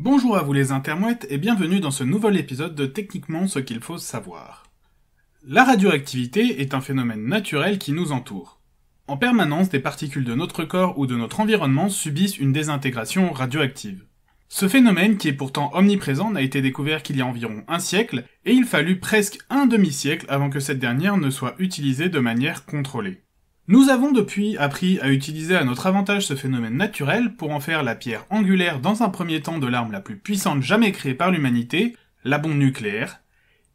Bonjour à vous les intermouettes et bienvenue dans ce nouvel épisode de Techniquement ce qu'il faut savoir. La radioactivité est un phénomène naturel qui nous entoure. En permanence, des particules de notre corps ou de notre environnement subissent une désintégration radioactive. Ce phénomène, qui est pourtant omniprésent, n'a été découvert qu'il y a environ un siècle, et il fallut presque un demi-siècle avant que cette dernière ne soit utilisée de manière contrôlée. Nous avons depuis appris à utiliser à notre avantage ce phénomène naturel pour en faire la pierre angulaire dans un premier temps de l'arme la plus puissante jamais créée par l'humanité, la bombe nucléaire,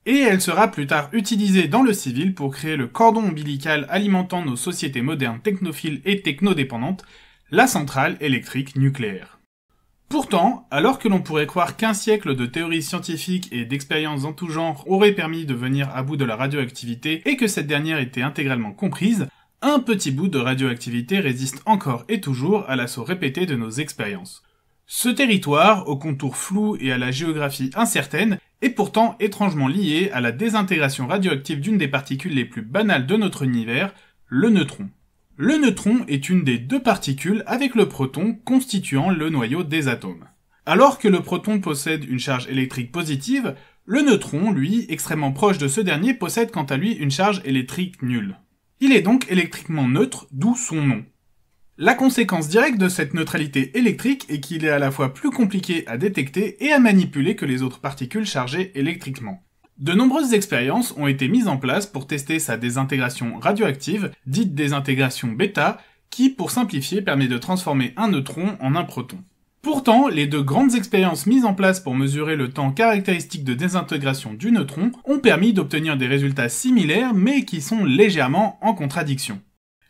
et elle sera plus tard utilisée dans le civil pour créer le cordon ombilical alimentant nos sociétés modernes technophiles et technodépendantes, la centrale électrique nucléaire. Pourtant, alors que l'on pourrait croire qu'un siècle de théories scientifiques et d'expériences en tout genre aurait permis de venir à bout de la radioactivité et que cette dernière était intégralement comprise, un petit bout de radioactivité résiste encore et toujours à l'assaut répété de nos expériences. Ce territoire, aux contours flous et à la géographie incertaine, est pourtant étrangement lié à la désintégration radioactive d'une des particules les plus banales de notre univers, le neutron. Le neutron est une des deux particules avec le proton constituant le noyau des atomes. Alors que le proton possède une charge électrique positive, le neutron, lui, extrêmement proche de ce dernier, possède quant à lui une charge électrique nulle. Il est donc électriquement neutre, d'où son nom. La conséquence directe de cette neutralité électrique est qu'il est à la fois plus compliqué à détecter et à manipuler que les autres particules chargées électriquement. De nombreuses expériences ont été mises en place pour tester sa désintégration radioactive, dite désintégration bêta, qui, pour simplifier, permet de transformer un neutron en un proton. Pourtant, les deux grandes expériences mises en place pour mesurer le temps caractéristique de désintégration du neutron ont permis d'obtenir des résultats similaires mais qui sont légèrement en contradiction.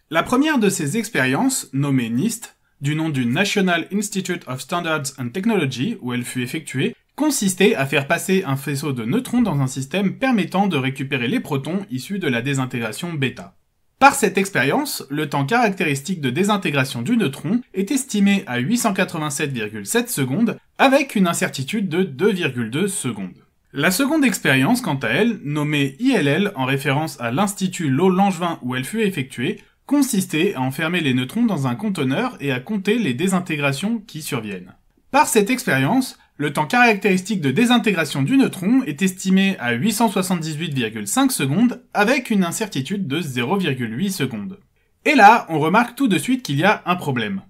La première de ces expériences, nommée NIST, du nom du National Institute of Standards and Technology, où elle fut effectuée, consistait à faire passer un faisceau de neutrons dans un système permettant de récupérer les protons issus de la désintégration bêta. Par cette expérience, le temps caractéristique de désintégration du neutron est estimé à 887,7 secondes avec une incertitude de 2,2 secondes. La seconde expérience, quant à elle, nommée ILL en référence à l'Institut Low Langevin où elle fut effectuée, consistait à enfermer les neutrons dans un conteneur et à compter les désintégrations qui surviennent. Par cette expérience, le temps caractéristique de désintégration du neutron est estimé à 878,5 secondes avec une incertitude de 0,8 secondes. Et là, on remarque tout de suite qu'il y a un problème.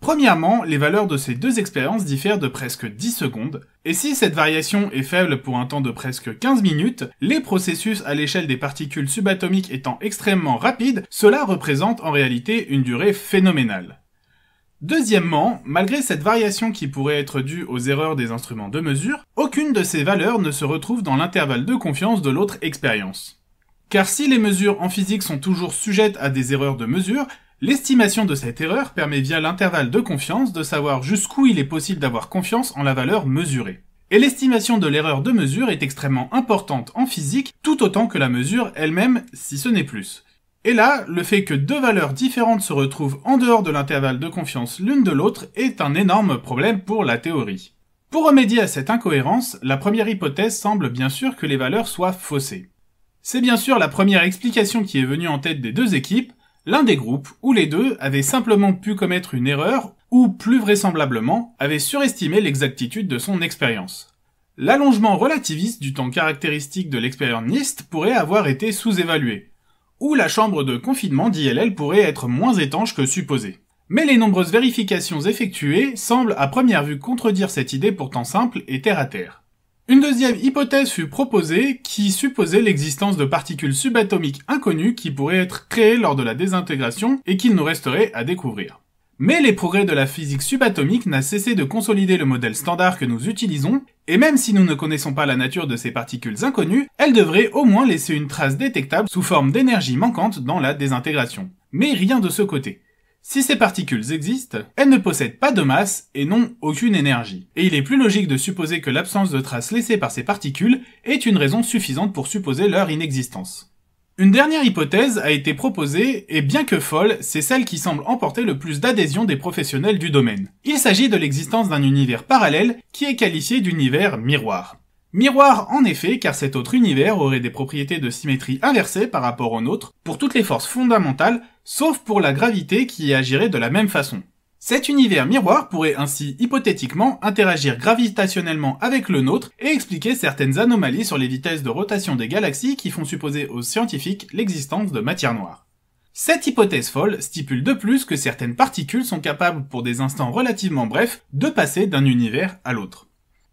Premièrement, les valeurs de ces deux expériences diffèrent de presque 10 secondes, et si cette variation est faible pour un temps de presque 15 minutes, les processus à l'échelle des particules subatomiques étant extrêmement rapides, cela représente en réalité une durée phénoménale. Deuxièmement, malgré cette variation qui pourrait être due aux erreurs des instruments de mesure, aucune de ces valeurs ne se retrouve dans l'intervalle de confiance de l'autre expérience. Car si les mesures en physique sont toujours sujettes à des erreurs de mesure, l'estimation de cette erreur permet via l'intervalle de confiance de savoir jusqu'où il est possible d'avoir confiance en la valeur mesurée. Et l'estimation de l'erreur de mesure est extrêmement importante en physique, tout autant que la mesure elle-même, si ce n'est plus. Et là, le fait que deux valeurs différentes se retrouvent en dehors de l'intervalle de confiance l'une de l'autre est un énorme problème pour la théorie. Pour remédier à cette incohérence, la première hypothèse semble bien sûr que les valeurs soient faussées. C'est bien sûr la première explication qui est venue en tête des deux équipes, l'un des groupes ou les deux avaient simplement pu commettre une erreur ou plus vraisemblablement avaient surestimé l'exactitude de son expérience. L'allongement relativiste du temps caractéristique de NIST pourrait avoir été sous-évalué, où la chambre de confinement d'ILL pourrait être moins étanche que supposée. Mais les nombreuses vérifications effectuées semblent à première vue contredire cette idée pourtant simple et terre à terre. Une deuxième hypothèse fut proposée qui supposait l'existence de particules subatomiques inconnues qui pourraient être créées lors de la désintégration et qu'il nous resterait à découvrir. Mais les progrès de la physique subatomique n'a cessé de consolider le modèle standard que nous utilisons et même si nous ne connaissons pas la nature de ces particules inconnues, elles devraient au moins laisser une trace détectable sous forme d'énergie manquante dans la désintégration. Mais rien de ce côté. Si ces particules existent, elles ne possèdent pas de masse et n'ont aucune énergie. Et il est plus logique de supposer que l'absence de traces laissées par ces particules est une raison suffisante pour supposer leur inexistence. Une dernière hypothèse a été proposée, et bien que folle, c'est celle qui semble emporter le plus d'adhésion des professionnels du domaine. Il s'agit de l'existence d'un univers parallèle qui est qualifié d'univers miroir. Miroir en effet, car cet autre univers aurait des propriétés de symétrie inversées par rapport au nôtre pour toutes les forces fondamentales, sauf pour la gravité qui agirait de la même façon. Cet univers miroir pourrait ainsi hypothétiquement interagir gravitationnellement avec le nôtre et expliquer certaines anomalies sur les vitesses de rotation des galaxies qui font supposer aux scientifiques l'existence de matière noire. Cette hypothèse folle stipule de plus que certaines particules sont capables pour des instants relativement brefs de passer d'un univers à l'autre.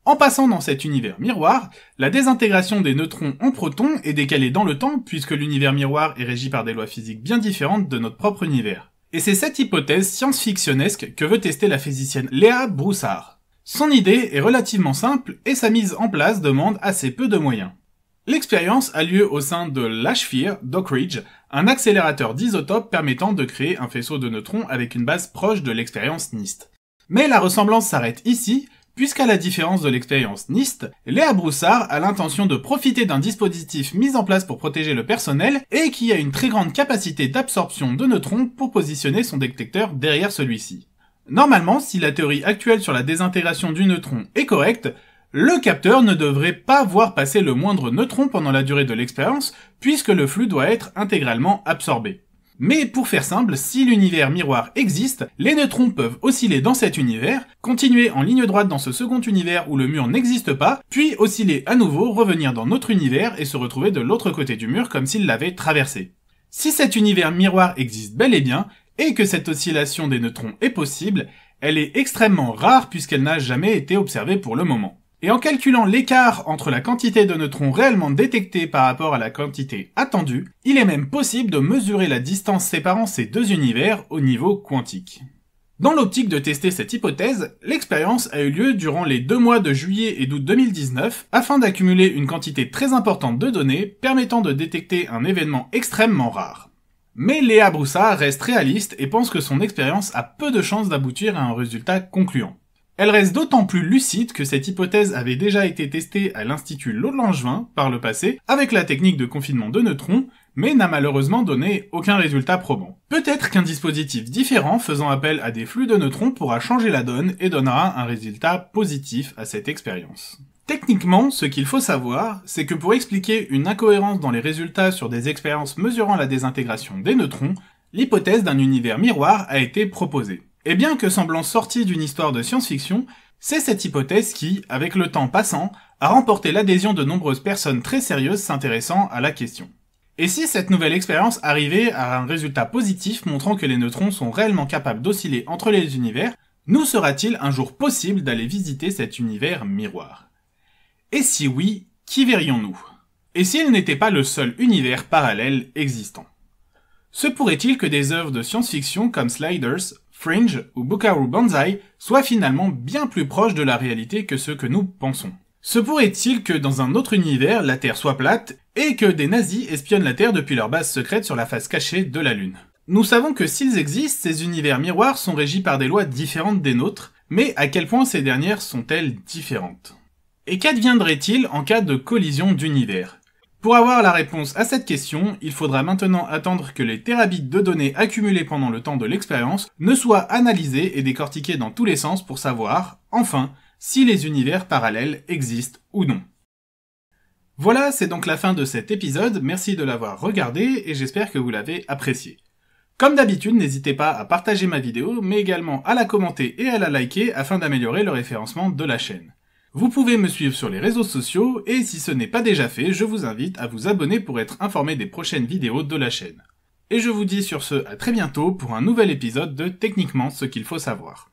En passant dans cet univers miroir, la désintégration des neutrons en protons est décalée dans le temps puisque l'univers miroir est régi par des lois physiques bien différentes de notre propre univers. Et c'est cette hypothèse science-fictionnesque que veut tester la physicienne Léa Broussard. Son idée est relativement simple et sa mise en place demande assez peu de moyens. L'expérience a lieu au sein de l'Ashfir d'Oakridge, un accélérateur d'isotopes permettant de créer un faisceau de neutrons avec une base proche de l'expérience NIST. Mais la ressemblance s'arrête ici puisqu'à la différence de l'expérience NIST, Léa Broussard a l'intention de profiter d'un dispositif mis en place pour protéger le personnel et qui a une très grande capacité d'absorption de neutrons pour positionner son détecteur derrière celui-ci. Normalement, si la théorie actuelle sur la désintégration du neutron est correcte, le capteur ne devrait pas voir passer le moindre neutron pendant la durée de l'expérience puisque le flux doit être intégralement absorbé. Mais pour faire simple, si l'univers miroir existe, les neutrons peuvent osciller dans cet univers, continuer en ligne droite dans ce second univers où le mur n'existe pas, puis osciller à nouveau, revenir dans notre univers et se retrouver de l'autre côté du mur comme s'ils l'avaient traversé. Si cet univers miroir existe bel et bien, et que cette oscillation des neutrons est possible, elle est extrêmement rare puisqu'elle n'a jamais été observée pour le moment. Et en calculant l'écart entre la quantité de neutrons réellement détectés par rapport à la quantité attendue, il est même possible de mesurer la distance séparant ces deux univers au niveau quantique. Dans l'optique de tester cette hypothèse, l'expérience a eu lieu durant les deux mois de juillet et d'août 2019 afin d'accumuler une quantité très importante de données permettant de détecter un événement extrêmement rare. Mais Léa Broussard reste réaliste et pense que son expérience a peu de chances d'aboutir à un résultat concluant. Elle reste d'autant plus lucide que cette hypothèse avait déjà été testée à l'Institut Langevin par le passé avec la technique de confinement de neutrons, mais n'a malheureusement donné aucun résultat probant. Peut-être qu'un dispositif différent faisant appel à des flux de neutrons pourra changer la donne et donnera un résultat positif à cette expérience. Techniquement, ce qu'il faut savoir, c'est que pour expliquer une incohérence dans les résultats sur des expériences mesurant la désintégration des neutrons, l'hypothèse d'un univers miroir a été proposée. Et bien que semblant sortie d'une histoire de science-fiction, c'est cette hypothèse qui, avec le temps passant, a remporté l'adhésion de nombreuses personnes très sérieuses s'intéressant à la question. Et si cette nouvelle expérience arrivait à un résultat positif montrant que les neutrons sont réellement capables d'osciller entre les univers, nous sera-t-il un jour possible d'aller visiter cet univers miroir Et si oui, qui verrions-nous Et s'il n'était pas le seul univers parallèle existant Se pourrait-il que des œuvres de science-fiction comme Sliders Fringe ou Bukaru Banzai soit finalement bien plus proche de la réalité que ce que nous pensons. Se pourrait-il que dans un autre univers, la Terre soit plate et que des nazis espionnent la Terre depuis leur base secrète sur la face cachée de la Lune Nous savons que s'ils existent, ces univers miroirs sont régis par des lois différentes des nôtres, mais à quel point ces dernières sont-elles différentes Et qu'adviendrait-il en cas de collision d'univers pour avoir la réponse à cette question, il faudra maintenant attendre que les terabits de données accumulées pendant le temps de l'expérience ne soient analysés et décortiqués dans tous les sens pour savoir, enfin, si les univers parallèles existent ou non. Voilà, c'est donc la fin de cet épisode, merci de l'avoir regardé et j'espère que vous l'avez apprécié. Comme d'habitude, n'hésitez pas à partager ma vidéo, mais également à la commenter et à la liker afin d'améliorer le référencement de la chaîne. Vous pouvez me suivre sur les réseaux sociaux et si ce n'est pas déjà fait, je vous invite à vous abonner pour être informé des prochaines vidéos de la chaîne. Et je vous dis sur ce à très bientôt pour un nouvel épisode de Techniquement ce qu'il faut savoir.